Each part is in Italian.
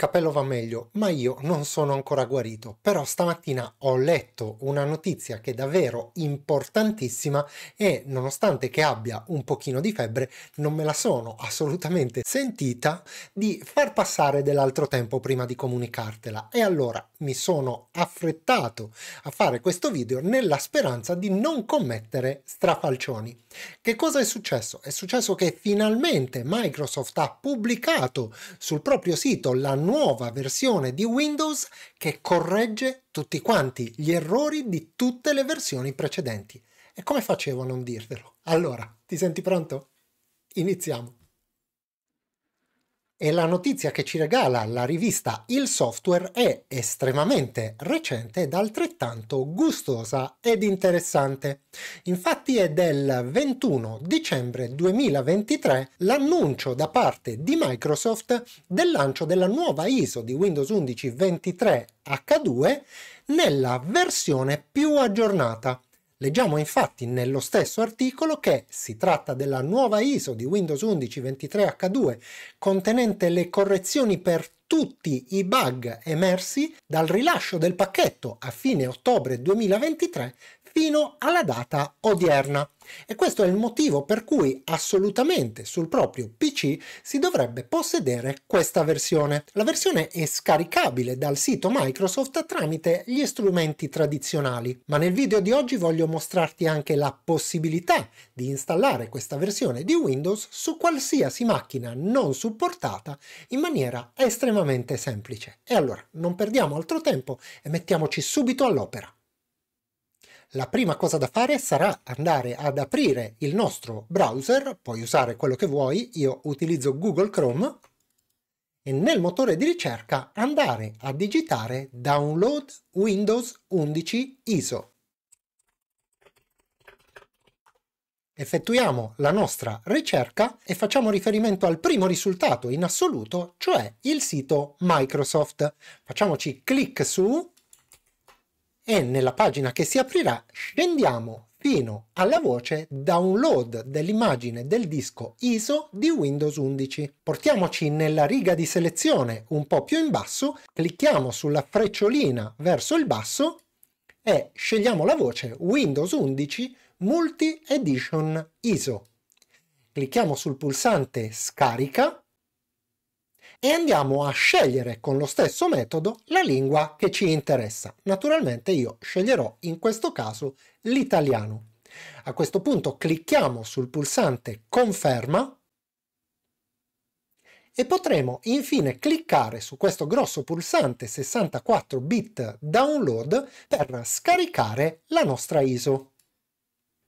capello va meglio, ma io non sono ancora guarito. Però stamattina ho letto una notizia che è davvero importantissima e nonostante che abbia un pochino di febbre, non me la sono assolutamente sentita di far passare dell'altro tempo prima di comunicartela. E allora mi sono affrettato a fare questo video nella speranza di non commettere strafalcioni. Che cosa è successo? È successo che finalmente Microsoft ha pubblicato sul proprio sito la nuova nuova versione di Windows che corregge tutti quanti gli errori di tutte le versioni precedenti. E come facevo a non dirvelo? Allora, ti senti pronto? Iniziamo! E la notizia che ci regala la rivista Il Software è estremamente recente ed altrettanto gustosa ed interessante. Infatti è del 21 dicembre 2023 l'annuncio da parte di Microsoft del lancio della nuova ISO di Windows 11 23 H2 nella versione più aggiornata Leggiamo infatti nello stesso articolo che si tratta della nuova ISO di Windows 11 23H2 contenente le correzioni per tutti i bug emersi dal rilascio del pacchetto a fine ottobre 2023 fino alla data odierna. E questo è il motivo per cui assolutamente sul proprio PC si dovrebbe possedere questa versione. La versione è scaricabile dal sito Microsoft tramite gli strumenti tradizionali, ma nel video di oggi voglio mostrarti anche la possibilità di installare questa versione di Windows su qualsiasi macchina non supportata in maniera estremamente semplice. E allora, non perdiamo altro tempo e mettiamoci subito all'opera la prima cosa da fare sarà andare ad aprire il nostro browser, puoi usare quello che vuoi, io utilizzo Google Chrome, e nel motore di ricerca andare a digitare download Windows 11 ISO. Effettuiamo la nostra ricerca e facciamo riferimento al primo risultato in assoluto, cioè il sito Microsoft. Facciamoci clic su e nella pagina che si aprirà scendiamo fino alla voce download dell'immagine del disco ISO di Windows 11. Portiamoci nella riga di selezione un po' più in basso, clicchiamo sulla frecciolina verso il basso e scegliamo la voce Windows 11 Multi Edition ISO. Clicchiamo sul pulsante scarica e andiamo a scegliere con lo stesso metodo la lingua che ci interessa. Naturalmente io sceglierò in questo caso l'italiano. A questo punto clicchiamo sul pulsante conferma e potremo infine cliccare su questo grosso pulsante 64 bit download per scaricare la nostra ISO.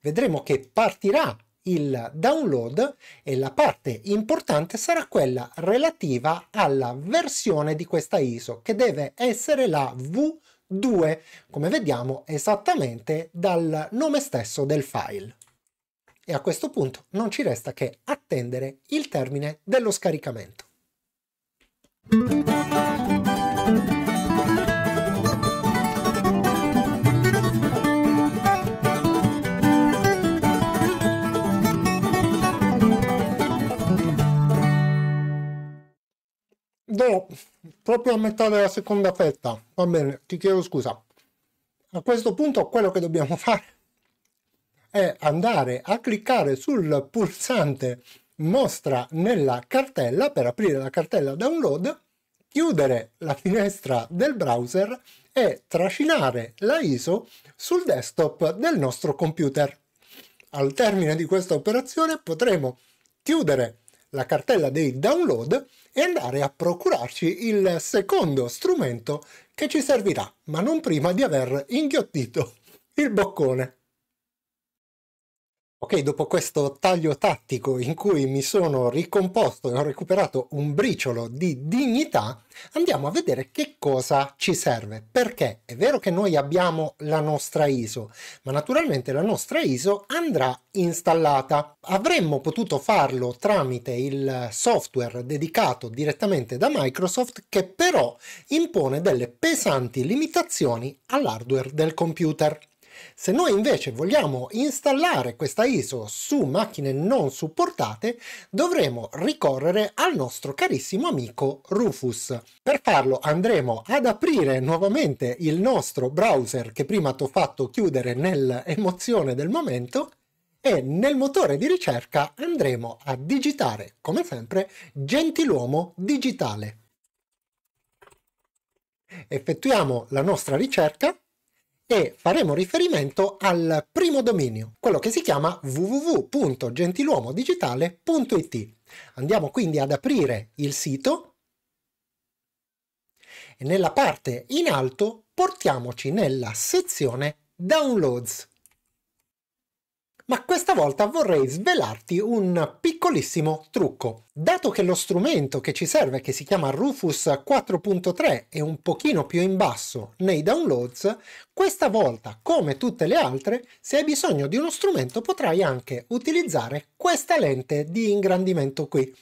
Vedremo che partirà il download e la parte importante sarà quella relativa alla versione di questa ISO che deve essere la V2 come vediamo esattamente dal nome stesso del file. E a questo punto non ci resta che attendere il termine dello scaricamento. No, proprio a metà della seconda fetta. Va bene, ti chiedo scusa. A questo punto quello che dobbiamo fare è andare a cliccare sul pulsante mostra nella cartella per aprire la cartella download, chiudere la finestra del browser e trascinare la ISO sul desktop del nostro computer. Al termine di questa operazione potremo chiudere la cartella dei download e andare a procurarci il secondo strumento che ci servirà, ma non prima di aver inghiottito il boccone. Ok, dopo questo taglio tattico in cui mi sono ricomposto e ho recuperato un briciolo di dignità, andiamo a vedere che cosa ci serve. Perché è vero che noi abbiamo la nostra ISO, ma naturalmente la nostra ISO andrà installata. Avremmo potuto farlo tramite il software dedicato direttamente da Microsoft che però impone delle pesanti limitazioni all'hardware del computer. Se noi invece vogliamo installare questa ISO su macchine non supportate, dovremo ricorrere al nostro carissimo amico Rufus. Per farlo andremo ad aprire nuovamente il nostro browser che prima ti ho fatto chiudere nell'emozione del momento e nel motore di ricerca andremo a digitare, come sempre, gentiluomo digitale. Effettuiamo la nostra ricerca e faremo riferimento al primo dominio, quello che si chiama www.gentiluomodigitale.it. Andiamo quindi ad aprire il sito e nella parte in alto portiamoci nella sezione Downloads ma questa volta vorrei svelarti un piccolissimo trucco. Dato che lo strumento che ci serve, che si chiama Rufus 4.3, è un pochino più in basso nei downloads, questa volta, come tutte le altre, se hai bisogno di uno strumento potrai anche utilizzare questa lente di ingrandimento qui,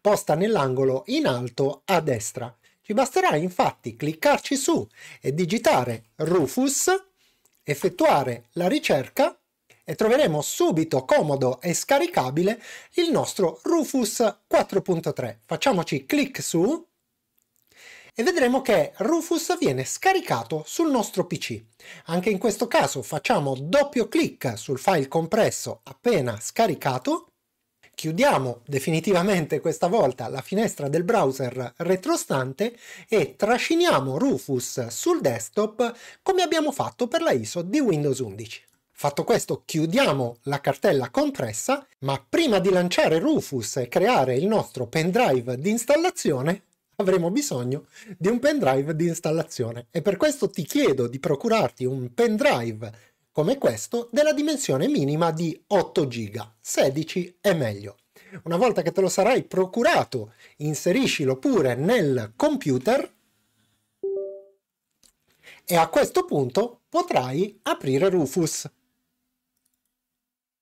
posta nell'angolo in alto a destra. Ci basterà infatti cliccarci su e digitare Rufus, effettuare la ricerca e troveremo subito comodo e scaricabile il nostro Rufus 4.3. Facciamoci clic su e vedremo che Rufus viene scaricato sul nostro PC. Anche in questo caso facciamo doppio clic sul file compresso appena scaricato, chiudiamo definitivamente questa volta la finestra del browser retrostante e trasciniamo Rufus sul desktop come abbiamo fatto per la ISO di Windows 11. Fatto questo, chiudiamo la cartella compressa, ma prima di lanciare Rufus e creare il nostro pendrive di installazione, avremo bisogno di un pendrive di installazione e per questo ti chiedo di procurarti un pendrive come questo della dimensione minima di 8 GB, 16 è meglio. Una volta che te lo sarai procurato, inseriscilo pure nel computer e a questo punto potrai aprire Rufus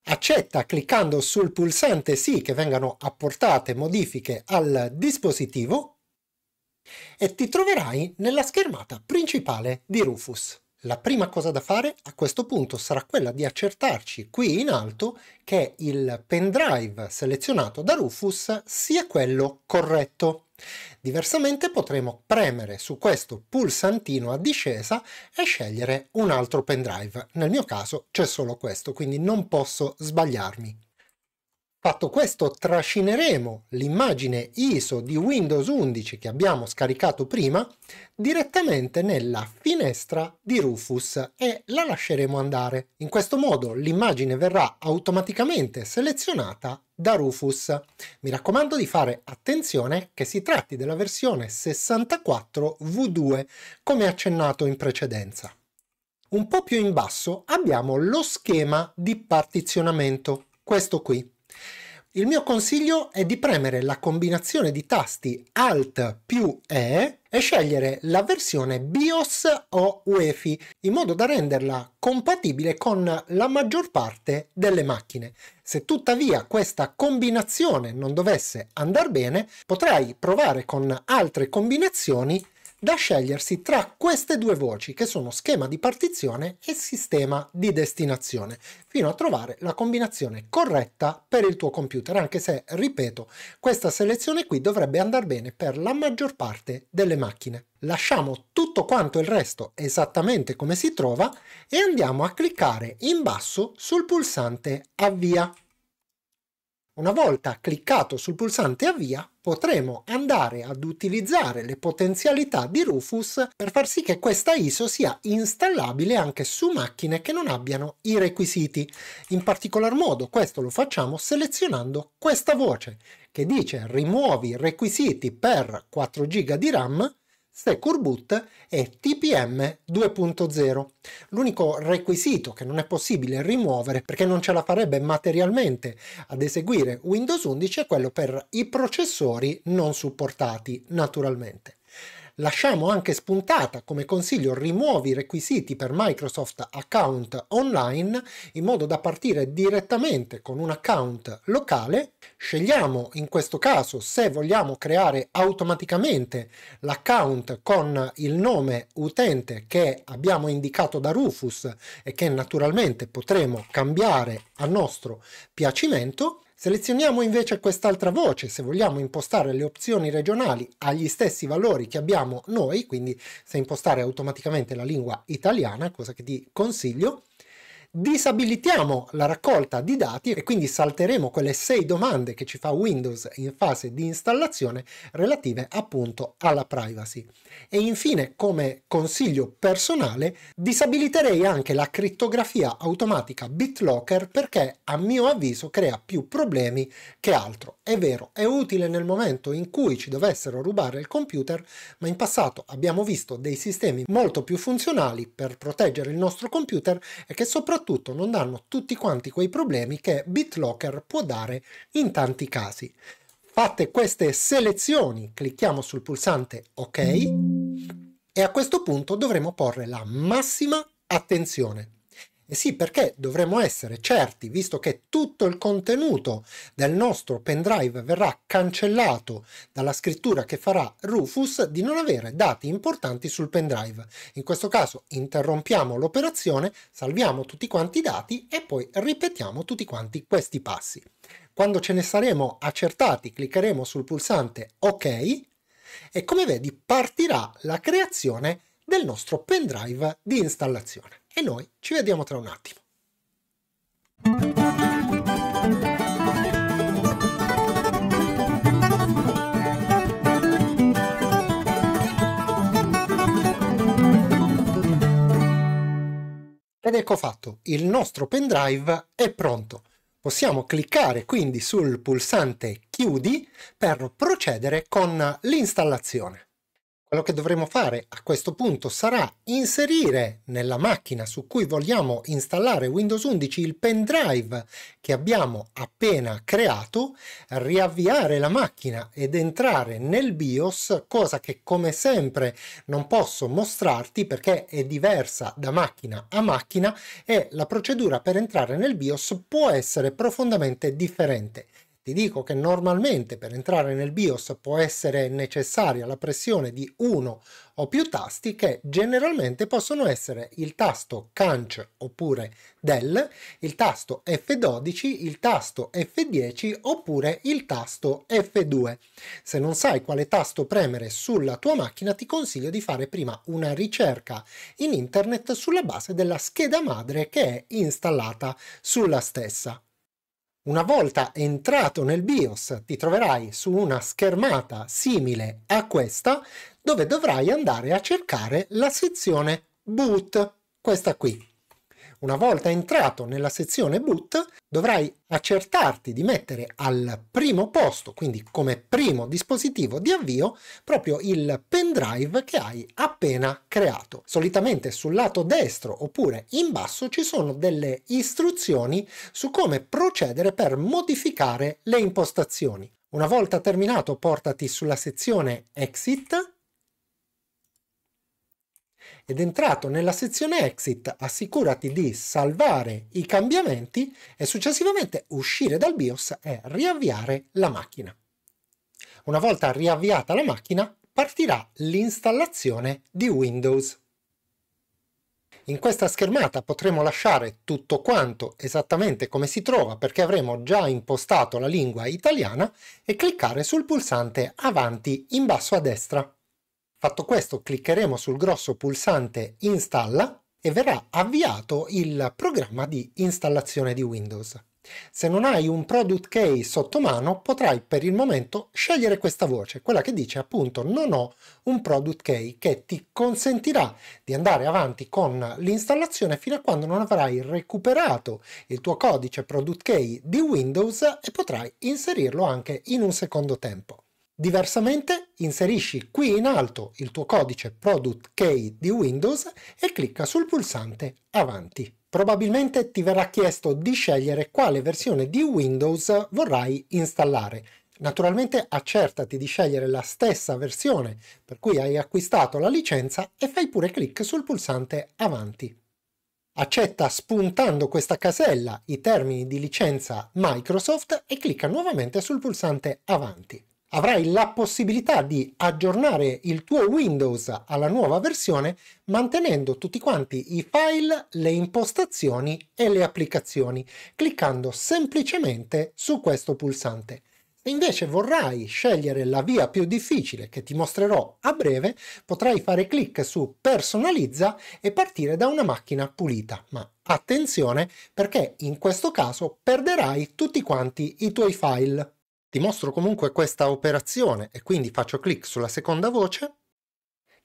accetta cliccando sul pulsante sì che vengano apportate modifiche al dispositivo e ti troverai nella schermata principale di Rufus. La prima cosa da fare a questo punto sarà quella di accertarci qui in alto che il pendrive selezionato da Rufus sia quello corretto. Diversamente potremo premere su questo pulsantino a discesa e scegliere un altro pendrive. Nel mio caso c'è solo questo, quindi non posso sbagliarmi. Fatto questo trascineremo l'immagine ISO di Windows 11 che abbiamo scaricato prima direttamente nella finestra di Rufus e la lasceremo andare. In questo modo l'immagine verrà automaticamente selezionata da Rufus. Mi raccomando di fare attenzione che si tratti della versione 64 V2 come accennato in precedenza. Un po' più in basso abbiamo lo schema di partizionamento, questo qui. Il mio consiglio è di premere la combinazione di tasti Alt più E e scegliere la versione BIOS o UEFI in modo da renderla compatibile con la maggior parte delle macchine. Se tuttavia questa combinazione non dovesse andare bene, potrai provare con altre combinazioni da scegliersi tra queste due voci che sono schema di partizione e sistema di destinazione, fino a trovare la combinazione corretta per il tuo computer, anche se, ripeto, questa selezione qui dovrebbe andare bene per la maggior parte delle macchine. Lasciamo tutto quanto il resto esattamente come si trova e andiamo a cliccare in basso sul pulsante avvia. Una volta cliccato sul pulsante avvia, potremo andare ad utilizzare le potenzialità di Rufus per far sì che questa ISO sia installabile anche su macchine che non abbiano i requisiti. In particolar modo questo lo facciamo selezionando questa voce che dice rimuovi requisiti per 4 GB di RAM Stack Boot e TPM 2.0. L'unico requisito che non è possibile rimuovere perché non ce la farebbe materialmente ad eseguire Windows 11 è quello per i processori non supportati, naturalmente. Lasciamo anche spuntata come consiglio rimuovi i requisiti per Microsoft Account Online in modo da partire direttamente con un account locale. Scegliamo in questo caso se vogliamo creare automaticamente l'account con il nome utente che abbiamo indicato da Rufus e che naturalmente potremo cambiare a nostro piacimento Selezioniamo invece quest'altra voce se vogliamo impostare le opzioni regionali agli stessi valori che abbiamo noi, quindi se impostare automaticamente la lingua italiana, cosa che ti consiglio, disabilitiamo la raccolta di dati e quindi salteremo quelle sei domande che ci fa Windows in fase di installazione relative appunto alla privacy. E infine, come consiglio personale, disabiliterei anche la crittografia automatica BitLocker perché a mio avviso crea più problemi che altro. È vero, è utile nel momento in cui ci dovessero rubare il computer, ma in passato abbiamo visto dei sistemi molto più funzionali per proteggere il nostro computer e che soprattutto soprattutto non danno tutti quanti quei problemi che BitLocker può dare in tanti casi. Fatte queste selezioni, clicchiamo sul pulsante OK e a questo punto dovremo porre la massima attenzione. E sì, perché dovremmo essere certi, visto che tutto il contenuto del nostro pendrive verrà cancellato dalla scrittura che farà Rufus, di non avere dati importanti sul pendrive. In questo caso interrompiamo l'operazione, salviamo tutti quanti i dati e poi ripetiamo tutti quanti questi passi. Quando ce ne saremo accertati, cliccheremo sul pulsante OK e come vedi partirà la creazione del nostro pendrive di installazione e noi ci vediamo tra un attimo. Ed ecco fatto, il nostro pendrive è pronto. Possiamo cliccare quindi sul pulsante chiudi per procedere con l'installazione. Quello che dovremo fare a questo punto sarà inserire nella macchina su cui vogliamo installare Windows 11 il pendrive che abbiamo appena creato, riavviare la macchina ed entrare nel BIOS, cosa che come sempre non posso mostrarti perché è diversa da macchina a macchina e la procedura per entrare nel BIOS può essere profondamente differente ti dico che normalmente per entrare nel BIOS può essere necessaria la pressione di uno o più tasti che generalmente possono essere il tasto CANC oppure DEL, il tasto F12, il tasto F10 oppure il tasto F2. Se non sai quale tasto premere sulla tua macchina ti consiglio di fare prima una ricerca in internet sulla base della scheda madre che è installata sulla stessa. Una volta entrato nel BIOS ti troverai su una schermata simile a questa dove dovrai andare a cercare la sezione boot, questa qui. Una volta entrato nella sezione boot dovrai accertarti di mettere al primo posto, quindi come primo dispositivo di avvio, proprio il pendrive che hai appena creato. Solitamente sul lato destro oppure in basso ci sono delle istruzioni su come procedere per modificare le impostazioni. Una volta terminato portati sulla sezione Exit ed entrato nella sezione exit assicurati di salvare i cambiamenti e successivamente uscire dal BIOS e riavviare la macchina. Una volta riavviata la macchina partirà l'installazione di Windows. In questa schermata potremo lasciare tutto quanto esattamente come si trova perché avremo già impostato la lingua italiana e cliccare sul pulsante avanti in basso a destra. Fatto questo cliccheremo sul grosso pulsante installa e verrà avviato il programma di installazione di Windows. Se non hai un product key sotto mano potrai per il momento scegliere questa voce, quella che dice appunto non ho un product key che ti consentirà di andare avanti con l'installazione fino a quando non avrai recuperato il tuo codice product key di Windows e potrai inserirlo anche in un secondo tempo. Diversamente inserisci qui in alto il tuo codice product key di Windows e clicca sul pulsante avanti. Probabilmente ti verrà chiesto di scegliere quale versione di Windows vorrai installare. Naturalmente accertati di scegliere la stessa versione per cui hai acquistato la licenza e fai pure clic sul pulsante avanti. Accetta spuntando questa casella i termini di licenza Microsoft e clicca nuovamente sul pulsante avanti avrai la possibilità di aggiornare il tuo Windows alla nuova versione mantenendo tutti quanti i file, le impostazioni e le applicazioni, cliccando semplicemente su questo pulsante. Se invece vorrai scegliere la via più difficile che ti mostrerò a breve, potrai fare clic su personalizza e partire da una macchina pulita. Ma attenzione perché in questo caso perderai tutti quanti i tuoi file. Ti mostro comunque questa operazione e quindi faccio clic sulla seconda voce.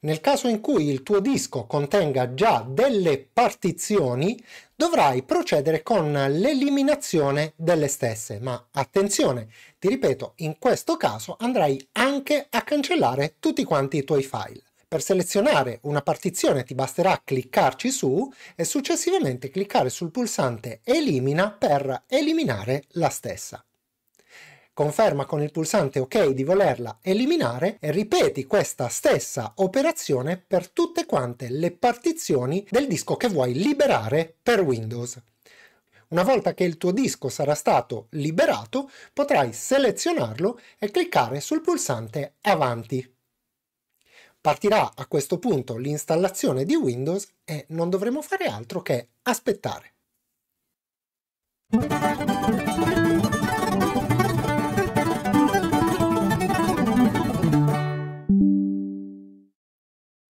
Nel caso in cui il tuo disco contenga già delle partizioni, dovrai procedere con l'eliminazione delle stesse, ma attenzione, ti ripeto, in questo caso andrai anche a cancellare tutti quanti i tuoi file. Per selezionare una partizione ti basterà cliccarci su e successivamente cliccare sul pulsante Elimina per eliminare la stessa conferma con il pulsante ok di volerla eliminare e ripeti questa stessa operazione per tutte quante le partizioni del disco che vuoi liberare per Windows. Una volta che il tuo disco sarà stato liberato, potrai selezionarlo e cliccare sul pulsante Avanti. Partirà a questo punto l'installazione di Windows e non dovremo fare altro che aspettare. Música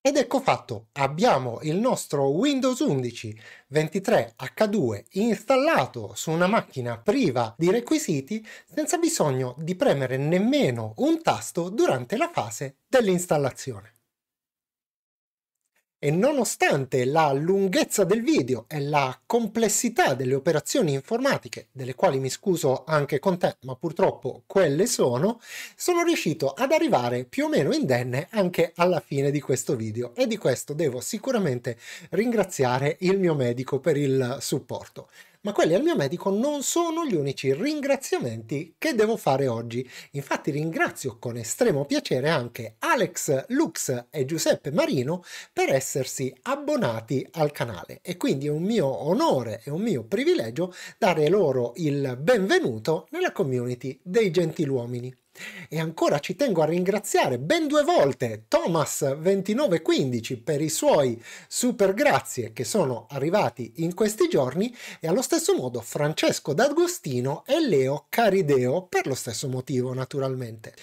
Ed ecco fatto, abbiamo il nostro Windows 11 23H2 installato su una macchina priva di requisiti senza bisogno di premere nemmeno un tasto durante la fase dell'installazione e nonostante la lunghezza del video e la complessità delle operazioni informatiche, delle quali mi scuso anche con te, ma purtroppo quelle sono, sono riuscito ad arrivare più o meno indenne anche alla fine di questo video e di questo devo sicuramente ringraziare il mio medico per il supporto ma quelli al mio medico non sono gli unici ringraziamenti che devo fare oggi. Infatti ringrazio con estremo piacere anche Alex Lux e Giuseppe Marino per essersi abbonati al canale e quindi è un mio onore e un mio privilegio dare loro il benvenuto nella community dei gentiluomini. E ancora ci tengo a ringraziare ben due volte Thomas2915 per i suoi super grazie che sono arrivati in questi giorni e allo stesso modo Francesco D'Agostino e Leo Carideo per lo stesso motivo naturalmente.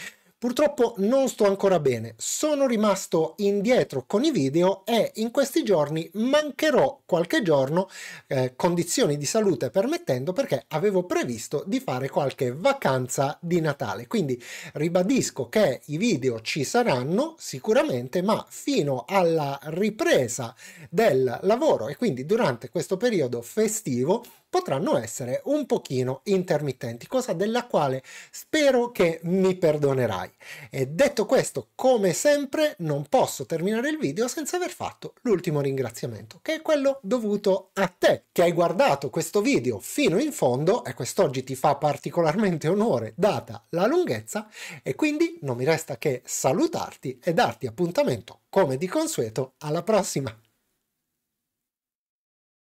Purtroppo non sto ancora bene, sono rimasto indietro con i video e in questi giorni mancherò qualche giorno, eh, condizioni di salute permettendo, perché avevo previsto di fare qualche vacanza di Natale. Quindi ribadisco che i video ci saranno sicuramente, ma fino alla ripresa del lavoro e quindi durante questo periodo festivo potranno essere un pochino intermittenti, cosa della quale spero che mi perdonerai. E detto questo, come sempre, non posso terminare il video senza aver fatto l'ultimo ringraziamento, che è quello dovuto a te, che hai guardato questo video fino in fondo e quest'oggi ti fa particolarmente onore data la lunghezza e quindi non mi resta che salutarti e darti appuntamento, come di consueto, alla prossima!